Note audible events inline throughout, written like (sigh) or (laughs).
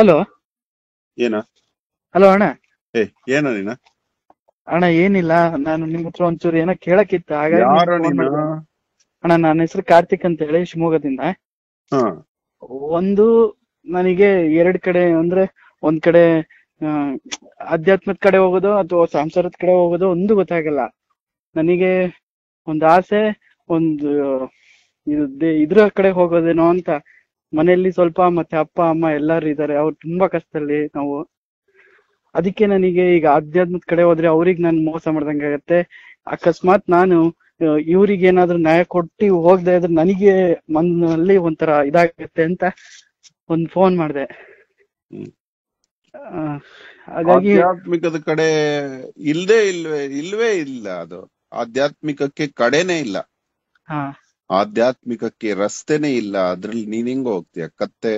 hello ಏನು hello ಅಣ್ಣ ಏ ಏನೋ ಅಣ್ಣ ಏನಿಲ್ಲ ನಾನು ನಿಮ್ ಹತ್ರ ಒಂಚೂರು ಏನೋ ಕೇಳಕ್ಕಿತ್ತು ಹಾಗಾಗಿ ಅಣ್ಣ ನನ್ನ ಹೆಸರು ಕಾರ್ತಿಕ್ ಅಂತ ಹೇಳಿ ಶಿವಮೊಗ್ಗದಿಂದ ಒಂದು ನನಗೆ ಎರಡ್ ಕಡೆ ಅಂದ್ರೆ ಒಂದ್ ಕಡೆ ಅಧ್ಯಾತ್ಮದ ಕಡೆ ಹೋಗೋದು ಅಥವಾ ಸಂಸಾರದ ಕಡೆ ಹೋಗೋದು ಒಂದು ಗೊತ್ತಾಗಲ್ಲ ನನಗೆ ಒಂದು ಆಸೆ ಒಂದು ಇದ್ರ ಕಡೆ ಹೋಗೋದೇನೋ ಅಂತ ಮನೆಯಲ್ಲಿ ಸ್ವಲ್ಪ ಮತ್ತೆ ಅಪ್ಪ ಅಮ್ಮ ಎಲ್ಲರೂ ಇದ್ದಾರೆ ಅವ್ರು ತುಂಬಾ ಕಷ್ಟದಲ್ಲಿ ನಾವು ಅದಕ್ಕೆ ನನಗೆ ಈಗ ಆಧ್ಯಾತ್ಮದ ಕಡೆ ಹೋದ್ರೆ ಅವ್ರಿಗೆ ನಾನು ಮೋಸ ಮಾಡ್ದಂಗೆ ಆಗತ್ತೆ ಅಕಸ್ಮಾತ್ ನಾನು ಇವ್ರಿಗೆ ಏನಾದ್ರು ನ್ಯಾಯ ಕೊಟ್ಟು ಹೋಗ್ದೆ ಆದ್ರೆ ನನಗೆ ಮನಲ್ಲಿ ಒಂಥರ ಇದಾಗತ್ತೆ ಅಂತ ಒಂದ್ ಫೋನ್ ಮಾಡಿದೆ ಹಾಗಾಗಿ ಆಧ್ಯಾತ್ಮಿಕದ ಕಡೆ ಇಲ್ದೇ ಇಲ್ವೇ ಇಲ್ವೇ ಇಲ್ಲ ಅದು ಆಧ್ಯಾತ್ಮಿಕಕ್ಕೆ ಕಡೆನೇ ಇಲ್ಲ ಆಧ್ಯಾತ್ಮಿಕಕ್ಕೆ ರಸ್ತೆನೇ ಇಲ್ಲ ಅದ್ರಲ್ಲಿ ನೀನ್ ಹಿಂಗ ಹೋಗ್ತೀಯ ಕತ್ತೆ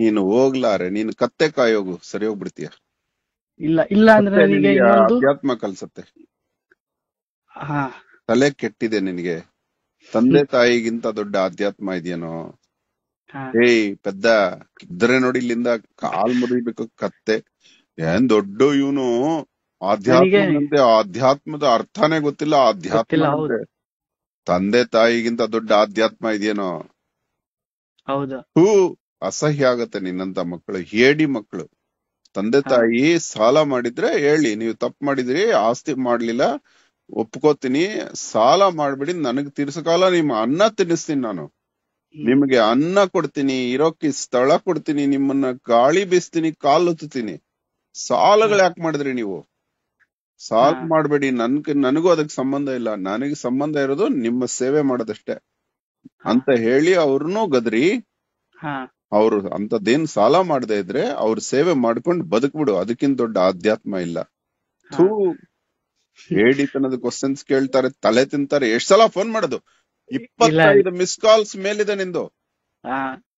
ನೀನು ಹೋಗ್ಲಾರೆ ನೀನ್ ಕತ್ತೆ ಕಾಯೋಗು ಸರಿ ಹೋಗ್ಬಿಡ್ತೀಯ ಇಲ್ಲ ಇಲ್ಲ ಅಂದ್ರೆ ಅಧ್ಯಾತ್ಮ ಕಲ್ಸತ್ತೆ ತಲೆ ಕೆಟ್ಟಿದೆ ನಿನಗೆ ತಂದೆ ತಾಯಿಗಿಂತ ದೊಡ್ಡ ಆಧ್ಯಾತ್ಮ ಇದೆಯೇನೋ ಏಯ್ ಪೆದ್ದ ಇದ್ರೆ ನೋಡಿ ಇಲ್ಲಿಂದ ಕಾಲ್ ಮುರಿಬೇಕು ಕತ್ತೆ ಏನ್ ದೊಡ್ಡ ಇವನು ಆಧ್ಯಾತ್ಮ ಆಧ್ಯಾತ್ಮದ ಅರ್ಥನೇ ಗೊತ್ತಿಲ್ಲ ಆಧ್ಯಾತ್ಮ ತಂದೆ ತಾಯಿಗಿಂತ ದೊಡ್ಡ ಆಧ್ಯಾತ್ಮ ಇದೆಯೇನೋ ಹೌದು ಹೂ ಅಸಹ್ಯ ಆಗತ್ತೆ ನಿನ್ನಂತ ಮಕ್ಕಳು ಹೇಳಿ ಮಕ್ಕಳು ತಂದೆ ತಾಯಿ ಸಾಲ ಮಾಡಿದ್ರೆ ಹೇಳಿ ನೀವು ತಪ್ಪು ಮಾಡಿದ್ರಿ ಆಸ್ತಿ ಮಾಡ್ಲಿಲ್ಲ ಒಪ್ಕೋತೀನಿ ಸಾಲ ಮಾಡ್ಬಿಡಿ ನನಗ್ ತಿರ್ಸಕಾಲ ನಿಮ್ಮ ಅನ್ನ ತಿನ್ನಿಸ್ತೀನಿ ನಾನು ನಿಮ್ಗೆ ಅನ್ನ ಕೊಡ್ತೀನಿ ಇರೋಕೆ ಸ್ಥಳ ಕೊಡ್ತೀನಿ ನಿಮ್ಮನ್ನ ಗಾಳಿ ಬೀಸ್ತೀನಿ ಕಾಲು ಒತ್ತೀನಿ ಸಾಲಗಳು ಯಾಕೆ ಮಾಡಿದ್ರಿ ನೀವು ಸಾಲ್ವ್ ಮಾಡಬೇಡಿ ನನ್ ನನಗೂ ಅದಕ್ಕೆ ಸಂಬಂಧ ಇಲ್ಲ ನನಗೆ ಸಂಬಂಧ ಇರೋದು ನಿಮ್ಮ ಸೇವೆ ಮಾಡೋದಷ್ಟೇ ಅಂತ ಹೇಳಿ ಅವ್ರನ್ನೂ ಗದ್ರಿ ಅವ್ರು ಅಂತದೇನ್ ಸಾಲ ಮಾಡದೆ ಇದ್ರೆ ಅವ್ರ ಸೇವೆ ಮಾಡ್ಕೊಂಡು ಬದುಕ್ಬಿಡು ಅದಕ್ಕಿಂತ ದೊಡ್ಡ ಆಧ್ಯಾತ್ಮ ಇಲ್ಲ ಥೂ ಹೇಳಿತನದ ಕ್ವಶನ್ಸ್ ಕೇಳ್ತಾರೆ ತಲೆ ತಿಂತಾರೆ ಎಷ್ಟ್ ಸಲ ಫೋನ್ ಮಾಡೋದು ಇಪ್ಪತ್ತೈದು ಮಿಸ್ ಕಾಲ್ಸ್ ಮೇಲಿದೆ ನಿಂದು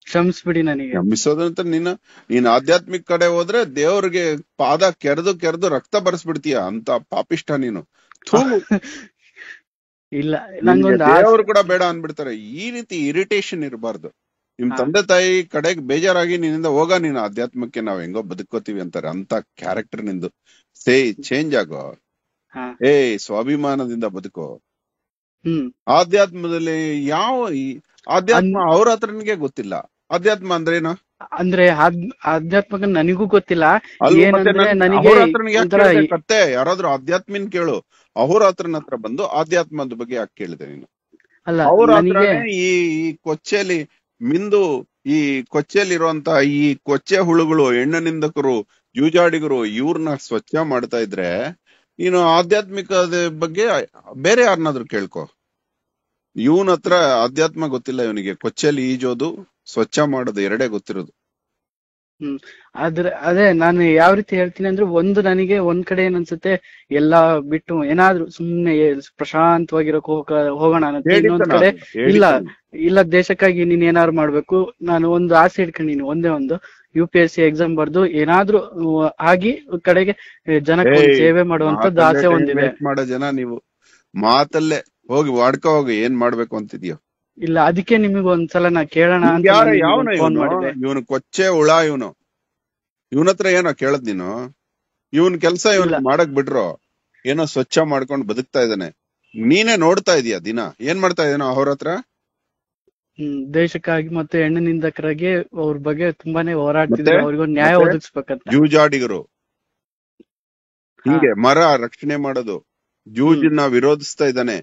ಕ್ಷಮಿಸ್ಬಿಡಿ ನನಗೆ ಕ್ಷಮಿಸೋದಂತ ನಿನ್ನ ನೀನ್ ಆಧ್ಯಾತ್ಮಿಕ ಕಡೆ ಹೋದ್ರೆ ದೇವ್ರಿಗೆ ಪಾದ ಕೆರೆದು ಕೆರೆದು ರಕ್ತ ಬರ್ಸ್ಬಿಡ್ತೀಯ ಅಂತ ಪಾಪಿಷ್ಟ ನೀನು ಇಲ್ಲ ದೇವ್ರು ಕೂಡ ಬೇಡ ಅನ್ಬಿಡ್ತಾರೆ ಈ ರೀತಿ ಇರಿಟೇಷನ್ ಇರಬಾರ್ದು ನಿಮ್ ತಂದೆ ತಾಯಿ ಕಡೆಗೆ ಬೇಜಾರಾಗಿ ನಿನ್ನಿಂದ ಹೋಗ ನೀನು ಆಧ್ಯಾತ್ಮಕ್ಕೆ ನಾವ್ ಹೆಂಗೋ ಬದುಕೋತೀವಿ ಅಂತಾರೆ ಅಂತ ಕ್ಯಾರೆಕ್ಟರ್ ನಿಂದು ಸೇ ಚೇಂಜ್ ಆಗೋ ಏ ಸ್ವಾಭಿಮಾನದಿಂದ ಬದುಕೋ ಆಧ್ಯಾತ್ಮದಲ್ಲಿ ಯಾವ ಆಧ್ಯಾತ್ಮ ಅವ್ರ ನಿಮಗೆ ಗೊತ್ತಿಲ್ಲ ಅಧ್ಯಾತ್ಮ ಅಂದ್ರೆ ಅಂದ್ರೆ ಆಧ್ಯಾತ್ಮಕ ನನಗೂ ಗೊತ್ತಿಲ್ಲ ಕತ್ತೆ ಯಾರಾದ್ರೂ ಅಧ್ಯಾತ್ಮಿನ್ ಕೇಳು ಅಹೋರಾತ್ರನ ಹತ್ರ ಬಂದು ಆಧ್ಯಾತ್ಮದ ಬಗ್ಗೆ ಯಾಕೆ ಕೇಳಿದೆ ನೀನು ಅಲ್ಲ ಈ ಈ ಕೊಚ್ಚೆಯಲ್ಲಿ ಮಿಂದು ಈ ಕೊಚ್ಚೆಯಲ್ಲಿ ಇರುವಂತ ಈ ಕೊಚ್ಚೆ ಹುಳುಗಳು ಎಣ್ಣೆ ನಿಂದಕರು ಜೂಜಾಡಿಗರು ಇವ್ರನ್ನ ಸ್ವಚ್ಛ ಮಾಡ್ತಾ ಇದ್ರೆ ನೀನು ಆಧ್ಯಾತ್ಮಿಕದ ಬಗ್ಗೆ ಬೇರೆ ಯಾರನ್ನಾದ್ರೂ ಕೇಳ್ಕೊ ಇವನ ಹತ್ರ ಅಧ್ಯಾತ್ಮ ಗೊತ್ತಿಲ್ಲ ಇವನಿಗೆ ಕೊಚ್ಚೆಯಲ್ಲಿ ಈಜೋದು ಸ್ವಚ್ಛ ಮಾಡೋದು ಎರಡೇ ಗೊತ್ತಿರೋದು ಹ್ಮ್ ಆದ್ರೆ ಅದೇ ನಾನು ಯಾವ ರೀತಿ ಹೇಳ್ತೀನಿ ಅಂದ್ರೆ ಒಂದು ನನಗೆ ಒಂದ್ ಕಡೆ ಏನನ್ಸುತ್ತೆ ಎಲ್ಲಾ ಬಿಟ್ಟು ಏನಾದ್ರು ಸುಮ್ನೆ ಪ್ರಶಾಂತವಾಗಿರೋಕ್ ಹೋಗ ಹೋಗೋಣ ಅಂತ ಇನ್ನೊಂದ್ ಕಡೆ ಇಲ್ಲ ಇಲ್ಲ ದೇಶಕ್ಕಾಗಿ ನೀನ್ ಏನಾದ್ರು ಮಾಡ್ಬೇಕು ನಾನು ಒಂದು ಆಸೆ ಇಟ್ಕೊಂಡಿನಿ ಒಂದೇ ಒಂದು U P S C exam ಬರ್ದು ಏನಾದ್ರು ಆಗಿ ಕಡೆಗೆ ಜನಕ್ಕೆ ಸೇವೆ ಮಾಡುವಂತದ್ದು ಆಸೆ ಒಂದಿದೆ ಮಾಡೋ ಜನ ನೀವು ಮಾತಲ್ಲೇ ಹೋಗಿ ವಾಡ್ಕೋ ಹೋಗಿ ಏನ್ ಮಾಡ್ಬೇಕು ಅಂತಿದ್ಯೋ ಇಲ್ಲ ಅದಕ್ಕೆ ನಿಮಗೆ ಒಂದ್ಸಲ ನಾ ಕೇಳೋಣ ಅಂತ ಮಾಡಿದೆ ಇವನು ಕೊಚ್ಚೆ ಹುಳ ಇವನು ಇವನ ಹತ್ರ ಏನೋ ಕೇಳದ್ ನೀನು ಇವನ್ ಕೆಲ್ಸ ಇವನ್ ಮಾಡಕ್ ಬಿಟ್ರು ಏನೋ ಸ್ವಚ್ಛ ಮಾಡ್ಕೊಂಡು ಬದುಕ್ತಾ ಇದ್ದಾನೆ ನೀನೇ ನೋಡ್ತಾ ಇದೀಯ ದಿನ ಏನ್ ಮಾಡ್ತಾ ಇದೇನೋ ಅವ್ರ ಹತ್ರ ದೇಶಕ್ಕಾಗಿ ಮತ್ತೆ ಹೆಣ್ಣು ನಿಂದಕರಾಗಿ ಅವ್ರ ಬಗ್ಗೆ ತುಂಬಾನೇ ಹೋರಾಡ್ತಿದ್ದಾರೆ ಅವ್ರಿಗೂ ನ್ಯಾಯ ಒದಗಿಸ್ಬೇಕಂತ ಜೂಜಾಡಿಗರು ಹಿಂಗೆ ಮರ ರಕ್ಷಣೆ ಮಾಡೋದು ಜೂಜ್ ವಿರೋಧಿಸ್ತಾ ಇದ್ದಾನೆ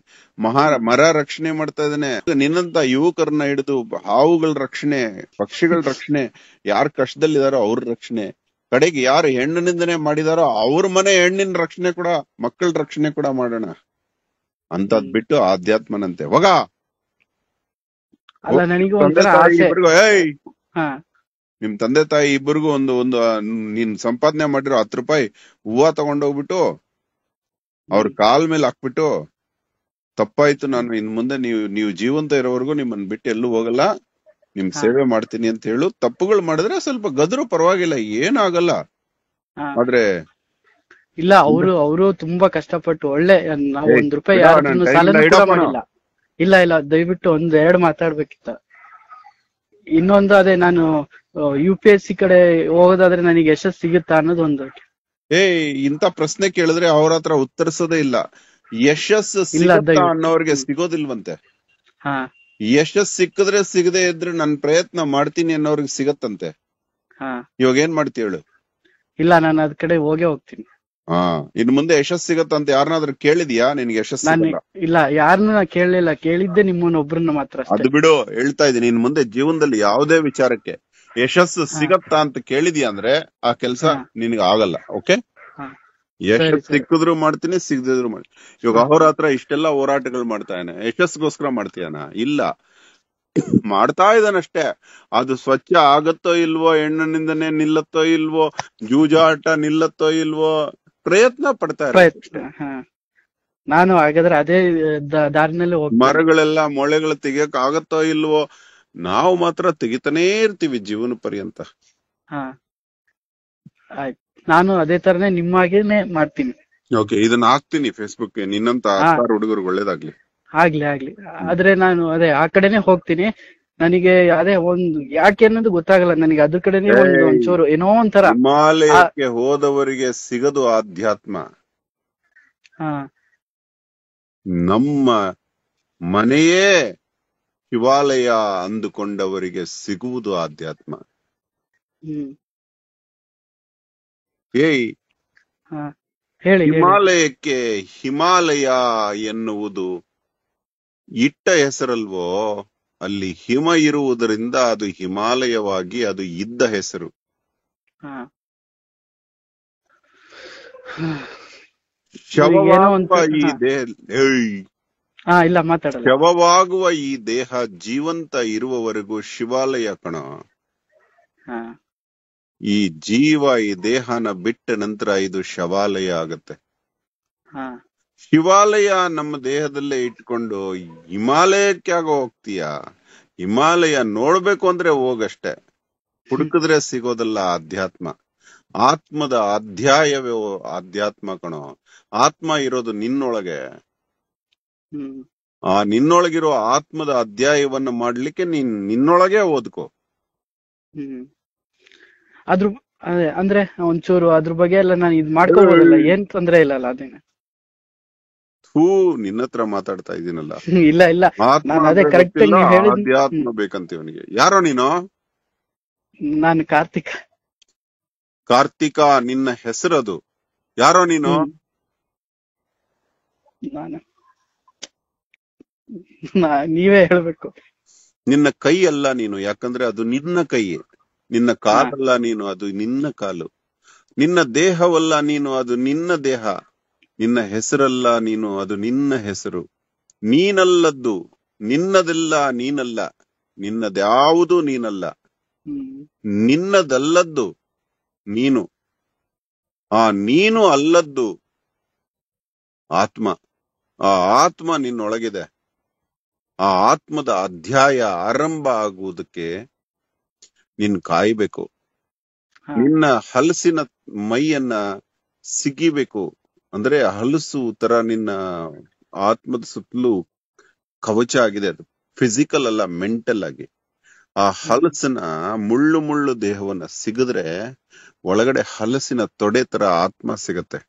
ಮಹಾ ಮರ ರಕ್ಷಣೆ ಮಾಡ್ತಾ ಇದ್ದಾನೆ ನಿನ್ನಂತ ಯುವಕರನ್ನ ಹಿಡಿದು ಹಾವುಗಳ ರಕ್ಷಣೆ ಪಕ್ಷಿಗಳ ರಕ್ಷಣೆ ಯಾರ ಕಷ್ಟದಲ್ಲಿದಾರೋ ಅವ್ರ ರಕ್ಷಣೆ ಕಡೆಗೆ ಯಾರು ಹೆಣ್ಣಿನಿಂದನೆ ಮಾಡಿದಾರೋ ಅವ್ರ ಮನೆ ಹೆಣ್ಣಿನ ರಕ್ಷಣೆ ಕೂಡ ಮಕ್ಕಳ ರಕ್ಷಣೆ ಕೂಡ ಮಾಡೋಣ ಅಂತದ್ ಬಿಟ್ಟು ಆಧ್ಯಾತ್ಮನಂತೆ ಹೋಗ ನಿಮ್ ತಂದೆ ತಾಯಿ ಇಬ್ಬರಿಗೂ ಒಂದು ಒಂದು ನೀನ್ ಸಂಪಾದನೆ ಮಾಡಿರೋ ಹತ್ತು ರೂಪಾಯಿ ಹೂವ ತಗೊಂಡೋಗ್ಬಿಟ್ಟು ಅವ್ರ ಕಾಲ್ ಮೇಲೆ ಹಾಕ್ಬಿಟ್ಟು ತಪ್ಪಾಯ್ತು ನಾನು ಇನ್ ಮುಂದೆ ನೀವು ನೀವು ಜೀವಂತ ಇರೋವರೆಗೂ ನಿಮ್ಮನ್ನ ಬಿಟ್ಟು ಎಲ್ಲೂ ಹೋಗಲ್ಲ ನಿಮ್ ಸೇವೆ ಮಾಡ್ತೀನಿ ಅಂತ ಹೇಳು ತಪ್ಪುಗಳು ಮಾಡಿದ್ರೆ ಸ್ವಲ್ಪ ಗದ್ರು ಪರವಾಗಿಲ್ಲ ಏನಾಗಲ್ಲ ಆದ್ರೆ ಇಲ್ಲ ಅವರು ಅವರು ತುಂಬಾ ಕಷ್ಟಪಟ್ಟು ಒಳ್ಳೆ ಒಂದ್ ರೂಪಾಯಿ ಇಲ್ಲ ಇಲ್ಲ ದಯವಿಟ್ಟು ಒಂದ್ ಎರಡ್ ಮಾತಾಡ್ಬೇಕಿತ್ತ ಇನ್ನೊಂದು ಅದೇ ನಾನು ಯು ಪಿ ಎಸ್ ಸಿ ಕಡೆ ಹೋಗೋದಾದ್ರೆ ನನಗೆ ಯಶಸ್ ಸಿಗುತ್ತಾ ಅನ್ನೋದು ಒಂದು ಏ ಇಂತ ಪ್ರಶ್ನೆ ಕೇಳಿದ್ರೆ ಅವ್ರ ಹತ್ರ ಉತ್ತರಿಸೋದೇ ಇಲ್ಲ ಯಶಸ್ ಸಿಗುತ್ತಾ ಅನ್ನೋರ್ಗೆ ಸಿಗೋದಿಲ್ವಂತೆ ಯಶಸ್ ಸಿಕ್ಕಿದ್ರೆ ಸಿಗದೆ ಇದ್ರೆ ನನ್ ಪ್ರಯತ್ನ ಮಾಡ್ತೀನಿ ಅನ್ನೋರ್ಗೆ ಸಿಗತ್ತಂತೆ ಇವಾಗ ಏನ್ ಮಾಡ್ತಿ ಹೇಳು ಇಲ್ಲ ನಾನು ಅದ್ ಕಡೆ ಹೋಗೇ ಹೋಗ್ತೀನಿ ಹಾ ಇನ್ ಮುಂದೆ ಯಶಸ್ ಸಿಗತ್ತಂತ ಯಾರನ್ನಾದ್ರು ಕೇಳಿದ್ಯಾ ನಿನ್ಗೆ ಯಶಸ್ ಇಲ್ಲ ನಾ ಕೇಳಲಿಲ್ಲ ಕೇಳಿದ್ದೆ ನಿಮ್ಮನ್ನ ಒಬ್ರನ್ನ ಮಾತ್ರ ಅದು ಬಿಡು ಹೇಳ್ತಾ ಇದೀನಿ ಇನ್ ಮುಂದೆ ಜೀವನದಲ್ಲಿ ಯಾವುದೇ ವಿಚಾರಕ್ಕೆ ಯಶಸ್ಸು ಸಿಗತ್ತಾ ಅಂತ ಕೇಳಿದ್ಯಾ ಅಂದ್ರೆ ಆ ಕೆಲಸ ನಿನ್ಗೆ ಆಗಲ್ಲ ಓಕೆ ಯಶಸ್ ಸಿಕ್ಕಿದ್ರು ಮಾಡ್ತೀನಿ ಸಿಗದಿದ್ರು ಮಾಡ್ತೀನಿ ಇವಾಗ ಹತ್ರ ಇಷ್ಟೆಲ್ಲ ಹೋರಾಟಗಳು ಮಾಡ್ತಾನೆ ಯಶಸ್ಗೋಸ್ಕರ ಮಾಡ್ತೀಯಾನ ಇಲ್ಲ (coughs) ಮಾಡ್ತಾ ಇದ್ದಾನಷ್ಟೇ ಅದು ಸ್ವಚ್ಛ ಆಗತ್ತೋ ಇಲ್ವೋ ಹೆಣ್ಣಿನಿಂದನೆ ನಿಲ್ಲತ್ತೋ ಇಲ್ವೋ ಜೂಜಾಟ ನಿಲ್ಲತ್ತೋ ಇಲ್ವೋ ಪ್ರಯತ್ನ ಪಡ್ತಾರೆ ನಾನು ಹಾಗಾದ್ರೆ ಅದೇ ದಾರಿನಲ್ಲಿ ಮರಗಳೆಲ್ಲ ಮೊಳೆಗಳು ತೆಗಿಯಕ್ ಆಗತ್ತೋ ಇಲ್ವೋ ನಾವು ಮಾತ್ರ ತೆಗಿತಾನೇ ಇರ್ತೀವಿ ಜೀವನ ಪರ್ಯಂತ ಹಾ ಆಯ್ತು ನಾನು ಅದೇ ತರನೇ ನಿಮ್ಮ ಹಾಗೇನೆ ಮಾಡ್ತೀನಿ ಓಕೆ ಇದನ್ನ ಹಾಕ್ತೀನಿ ಫೇಸ್ಬುಕ್ ನಿನ್ನಂತ ಹುಡುಗರು ಒಳ್ಳೇದಾಗ್ಲಿ ಆಗ್ಲಿ ಆಗ್ಲಿ ಆದ್ರೆ ನಾನು ಅದೇ ಆ ಕಡೆನೆ ಹೋಗ್ತೀನಿ ನನಗೆ ಅದೇ ಒಂದು ಯಾಕೆ ಅನ್ನೋದು ಗೊತ್ತಾಗಲ್ಲ ನನಗೆ ಅದ್ರ ಕಡೆನೆ ಒಂದು ಒಂಚೂರು ಏನೋ ಒಂಥರ ಹಿಮಾಲಯಕ್ಕೆ ಹೋದವರಿಗೆ ಸಿಗದು ಆಧ್ಯಾತ್ಮ ನಮ್ಮ ಮನೆಯೇ ಹಿಮಾಲಯ ಅಂದುಕೊಂಡವರಿಗೆ ಸಿಗುವುದು ಆಧ್ಯಾತ್ಮ ಹಿಮಾಲಯಕ್ಕೆ ಹಿಮಾಲಯ ಎನ್ನುವುದು ಇಟ್ಟ ಹೆಸರಲ್ವೋ ಅಲ್ಲಿ ಹಿಮ ಇರುವುದರಿಂದ ಅದು ಹಿಮಾಲಯವಾಗಿ ಅದು ಇದ್ದ ಹೆಸರು ಶವ ಈ ದೇಹ ಇಲ್ಲ ಮಾತಾಡಲ್ಲ ಶವವಾಗುವ ಈ ದೇಹ ಜೀವಂತ ಇರುವವರೆಗೂ ಶಿವಾಲಯ ಕಣ ಈ ಜೀವ ಈ ದೇಹನ ಬಿಟ್ಟ ನಂತರ ಇದು ಶವಾಲಯ ಆಗತ್ತೆ ಶಿವಾಲಯ ನಮ್ಮ ದೇಹದಲ್ಲೇ ಇಟ್ಕೊಂಡು ಹಿಮಾಲಯಕ್ಕೆ ಆಗ ಹೋಗ್ತೀಯಾ ಹಿಮಾಲಯ ನೋಡ್ಬೇಕು ಅಂದ್ರೆ ಹೋಗಷ್ಟೆ ಹುಡುಕಿದ್ರೆ ಸಿಗೋದಲ್ಲ ಆಧ್ಯಾತ್ಮ ಆತ್ಮದ ಅಧ್ಯಾಯವೇ ಆಧ್ಯಾತ್ಮ ಕಣೋ ಆತ್ಮ ಇರೋದು ನಿನ್ನೊಳಗೆ ಆ ನಿನ್ನೊಳಗಿರೋ ಆತ್ಮದ ಅಧ್ಯಾಯವನ್ನ ಮಾಡ್ಲಿಕ್ಕೆ ನೀನ್ ನಿನ್ನೊಳಗೆ ಓದ್ಕೋ ಅದ್ರ ಅಂದ್ರೆ ಒಂಚೂರು ಅದ್ರ ಬಗ್ಗೆ ಎಲ್ಲ ನಾನು ಇದ್ ಮಾಡ್ಕೋಬಹುದಲ್ಲ ಏನ್ ತೊಂದ್ರೆ ಇಲ್ಲಲ್ಲ ಅದೇನೆ ಥೂ ನಿನ್ನ ಹತ್ರ ಮಾತಾಡ್ತಾ ಇದೀನಲ್ಲ ಇಲ್ಲ ಇಲ್ಲ ನಾನು ಅದೇ ಕರೆಕ್ಟ್ ಬೇಕಂತ ಇವನಿಗೆ ಯಾರೋ ನೀನು ನಾನು ಕಾರ್ತಿಕ ಕಾರ್ತಿಕ ನಿನ್ನ ಹೆಸರದು ಯಾರೋ ನೀನು ನಾನು ನೀವೇ ಹೇಳ್ಬೇಕು ನಿನ್ನ ಕೈ ಅಲ್ಲ ನೀನು ಯಾಕಂದ್ರೆ ಅದು ನಿನ್ನ ಕೈಯೇ ನಿನ್ನ ಕಾಲಲ್ಲ ನೀನು ಅದು ನಿನ್ನ ಕಾಲು ನಿನ್ನ ದೇಹವಲ್ಲ ನೀನು ಅದು ನಿನ್ನ ದೇಹ ನಿನ್ನ ಹೆಸರಲ್ಲ ನೀನು ಅದು ನಿನ್ನ ಹೆಸರು ನೀನಲ್ಲದ್ದು ನಿನ್ನದೆಲ್ಲ ನೀನಲ್ಲ ನಿನ್ನದ್ಯಾವುದು ನೀನಲ್ಲ ನಿನ್ನದಲ್ಲದ್ದು ನೀನು ಆ ನೀನು ಅಲ್ಲದ್ದು ಆತ್ಮ ಆ ಆತ್ಮ ನಿನ್ನೊಳಗಿದೆ ಆ ಆತ್ಮದ ಅಧ್ಯಾಯ ಆರಂಭ ಆಗುವುದಕ್ಕೆ ನಿನ್ ಕಾಯ್ಬೇಕು ನಿನ್ನ ಹಲಸಿನ ಮೈಯನ್ನ ಸಿಗಿಬೇಕು ಅಂದ್ರೆ ಹಲಸು ತರ ನಿನ್ನ ಆತ್ಮದ ಸುತ್ತಲೂ ಕವಚ ಆಗಿದೆ ಅದು ಫಿಸಿಕಲ್ ಅಲ್ಲ ಮೆಂಟಲ್ ಆಗಿ ಆ ಹಲಸಿನ ಮುಳ್ಳು ಮುಳ್ಳು ದೇಹವನ್ನ ಸಿಗದ್ರೆ ಒಳಗಡೆ ಹಲಸಿನ ತೊಡೆ ತರ ಆತ್ಮ ಸಿಗತ್ತೆ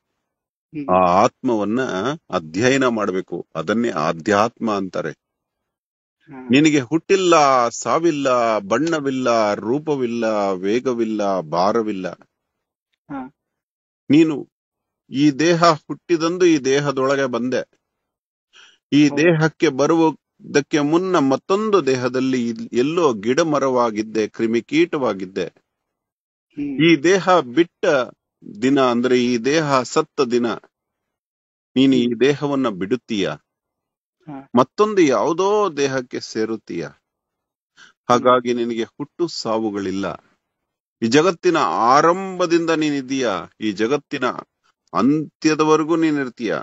ಆ ಆತ್ಮವನ್ನ ಅಧ್ಯಯನ ಮಾಡ್ಬೇಕು ಅದನ್ನೇ ಆಧ್ಯಾತ್ಮ ಅಂತಾರೆ ನಿನಗೆ ಹುಟ್ಟಿಲ್ಲ ಸಾವಿಲ್ಲ ಬಣ್ಣವಿಲ್ಲ ರೂಪವಿಲ್ಲ ವೇಗವಿಲ್ಲ ಭಾರವಿಲ್ಲ ನೀನು ಈ ದೇಹ ಹುಟ್ಟಿದಂದು ಈ ದೇಹದೊಳಗೆ ಬಂದೆ ಈ ದೇಹಕ್ಕೆ ಬರುವುದಕ್ಕೆ ಮುನ್ನ ಮತ್ತೊಂದು ದೇಹದಲ್ಲಿ ಎಲ್ಲೋ ಗಿಡ ಮರವಾಗಿದ್ದೆ ಕ್ರಿಮಿಕೀಟವಾಗಿದ್ದೆ ಈ ದೇಹ ಬಿಟ್ಟ ದಿನ ಅಂದ್ರೆ ಈ ದೇಹ ಸತ್ತ ದಿನ ನೀನು ಈ ದೇಹವನ್ನ ಬಿಡುತ್ತೀಯಾ ಮತ್ತೊಂದು ಯಾವುದೋ ದೇಹಕ್ಕೆ ಸೇರುತ್ತೀಯ ಹಾಗಾಗಿ ನಿನಗೆ ಹುಟ್ಟು ಸಾವುಗಳಿಲ್ಲ ಈ ಜಗತ್ತಿನ ಆರಂಭದಿಂದ ನೀನಿದೀಯ ಈ ಜಗತ್ತಿನ ಅಂತ್ಯದವರೆಗೂ ನೀನಿರ್ತೀಯ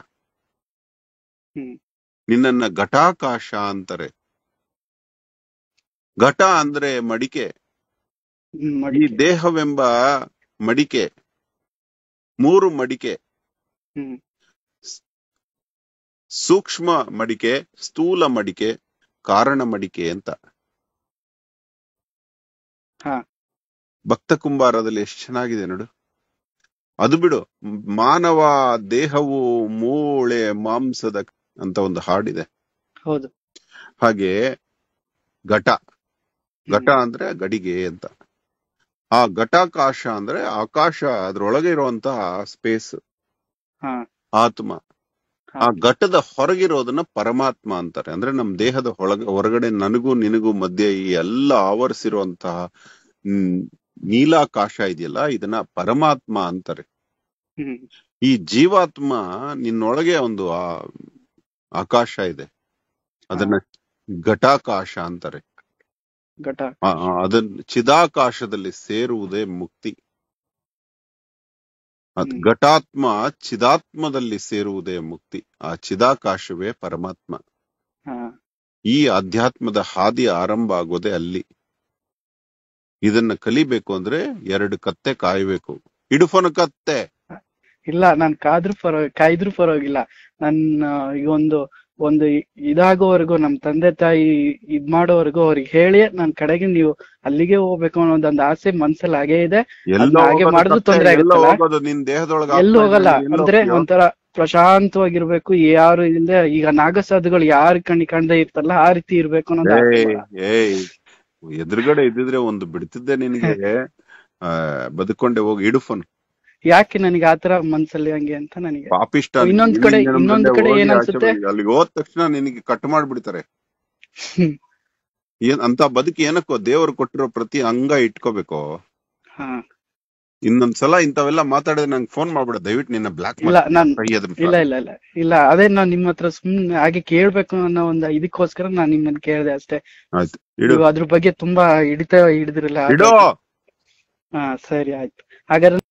ನಿನ್ನನ್ನ ಘಟಾಕಾಶ ಅಂತಾರೆ ಘಟ ಅಂದ್ರೆ ಮಡಿಕೆ ಈ ದೇಹವೆಂಬ ಮಡಿಕೆ ಮೂರು ಮಡಿಕೆ ಸೂಕ್ಷ್ಮ ಮಡಿಕೆ ಸ್ಥೂಲ ಮಡಿಕೆ ಕಾರಣ ಮಡಿಕೆ ಅಂತ ಭಕ್ತ ಕುಂಬಾರದಲ್ಲಿ ಎಷ್ಟು ಚೆನ್ನಾಗಿದೆ ನೋಡು ಅದು ಬಿಡು ಮಾನವ ದೇಹವು ಮೂಳೆ ಮಾಂಸದ ಅಂತ ಒಂದು ಹಾಡಿದೆ ಹೌದು ಹಾಗೆ ಘಟ ಘಟ ಅಂದ್ರೆ ಗಡಿಗೆ ಅಂತ ಆ ಘಟಾಕಾಶ ಅಂದ್ರೆ ಆಕಾಶ ಅದ್ರೊಳಗೆ ಇರುವಂತಹ ಸ್ಪೇಸ್ ಆತ್ಮ ಆ ಘಟದ ಹೊರಗಿರೋದನ್ನ ಪರಮಾತ್ಮ ಅಂತಾರೆ ಅಂದ್ರೆ ನಮ್ ದೇಹದ ಹೊರಗಡೆ ನನಗೂ ನಿನಗೂ ಮಧ್ಯೆ ಈ ಎಲ್ಲ ಆವರಿಸಿರುವಂತಹ ನೀಲಾಕಾಶ ಇದೆಯಲ್ಲ ಇದನ್ನ ಪರಮಾತ್ಮ ಅಂತಾರೆ ಈ ಜೀವಾತ್ಮ ನಿನ್ನೊಳಗೆ ಒಂದು ಆ ಆಕಾಶ ಇದೆ ಅದನ್ನ ಘಟಾಕಾಶ ಅಂತಾರೆ ಅದನ್ನ ಚಿದಾಕಾಶದಲ್ಲಿ ಸೇರುವುದೇ ಮುಕ್ತಿ ಘಟಾತ್ಮ ಚಿದಾತ್ಮದಲ್ಲಿ ಸೇರುವುದೇ ಮುಕ್ತಿ ಆ ಚಿದಾಕಾಶವೇ ಪರಮಾತ್ಮ ಈ ಅಧ್ಯಾತ್ಮದ ಹಾದಿ ಆರಂಭ ಆಗೋದೆ ಅಲ್ಲಿ ಇದನ್ನ ಕಲಿಬೇಕು ಅಂದ್ರೆ ಎರಡು ಕತ್ತೆ ಕಾಯ್ಬೇಕು ಹಿಡುಫನ ಕತ್ತೆ ಇಲ್ಲ ನಾನ್ ಕಾದ್ರೂ ಪರವಾಗಿ ಕಾಯ್ದ್ರೂ ಪರವಾಗಿಲ್ಲ ನನ್ನ ಈಗ ಒಂದು ಒಂದು ಇದಾಗೋವರೆಗೂ ನಮ್ ತಂದೆ ತಾಯಿ ಇದ್ ಮಾಡೋವರೆಗೂ ಅವ್ರಿಗೆ ಹೇಳಿ ನನ್ ಕಡೆಗೆ ನೀವು ಅಲ್ಲಿಗೆ ಹೋಗ್ಬೇಕು ಅನ್ನೋದೊಂದ್ ಆಸೆ ಮನ್ಸಲ್ಲಿ ಹಾಗೆ ಇದೆ ಹಾಗೆ ಮಾಡಿದ್ರು ತೊಂದ್ರೆ ಎಲ್ಲೂ ಹೋಗಲ್ಲ ಅಂದ್ರೆ ಒಂಥರ ಪ್ರಶಾಂತವಾಗಿರ್ಬೇಕು ಯಾರು ಇಲ್ಲ ಈಗ ನಾಗಸಾಧುಗಳು ಯಾರ ಕಣ್ಣಿ ಕಂಡೇ ಇರ್ತಲ್ಲ ಆ ರೀತಿ ಇರ್ಬೇಕು ಅನ್ನೋದು ಎದುರುಗಡೆ ಇದ್ದಿದ್ರೆ ಒಂದು ಬಿಡ್ತಿದ್ದೆ ನಿನ್ಗೆ (laughs) ಬದುಕೊಂಡೆ ಹೋಗಿ ಇಡು ಯಾಕೆ ನನಗೆ ಆತರ ಮನ್ಸಲ್ಲಿ ಹಂಗೆ ಅಂತ ನನಗೆ ಇನ್ನೊಂದ್ ಕಡೆ ಇನ್ನೊಂದ್ ಕಡೆ ಏನನ್ಸುತ್ತೆ ಅಲ್ಲಿಗೆ ಹೋದ ತಕ್ಷಣ ನಿನಗೆ ಕಟ್ ಮಾಡ್ಬಿಡ್ತಾರೆ ಏನ್ ಅಂತ ಬದುಕಿ ಏನಕ್ಕೋ ದೇವರು ಕೊಟ್ಟಿರೋ ಪ್ರತಿ ಅಂಗ ಇಟ್ಕೋಬೇಕು ಇನ್ನೊಂದ್ಸಲ ಇಂತವೆಲ್ಲ ಮಾತಾಡಿದ್ರೆ ನಂಗೆ ಫೋನ್ ಮಾಡ್ಬಿಡ ದಯವಿಟ್ಟು ನಿನ್ನ ಬ್ಲಾಕ್ ಇಲ್ಲ ನಾನು ಇಲ್ಲ ಇಲ್ಲ ಇಲ್ಲ ಇಲ್ಲ ಅದೇ ನಾನು ನಿಮ್ಮ ಹತ್ರ ಸುಮ್ನೆ ಹಾಗೆ ಕೇಳ್ಬೇಕು ಅನ್ನೋ ಒಂದು ಇದಕ್ಕೋಸ್ಕರ ನಾನು ನಿಮ್ಮನ್ನ ಕೇಳಿದೆ ಅಷ್ಟೇ ಅದ್ರ ಬಗ್ಗೆ ತುಂಬಾ ಹಿಡಿತ ಹಿಡಿದಿರಲ್ಲ ಹಾ ಸರಿ ಆಯ್ತು ಹಾಗಾದ್ರೆ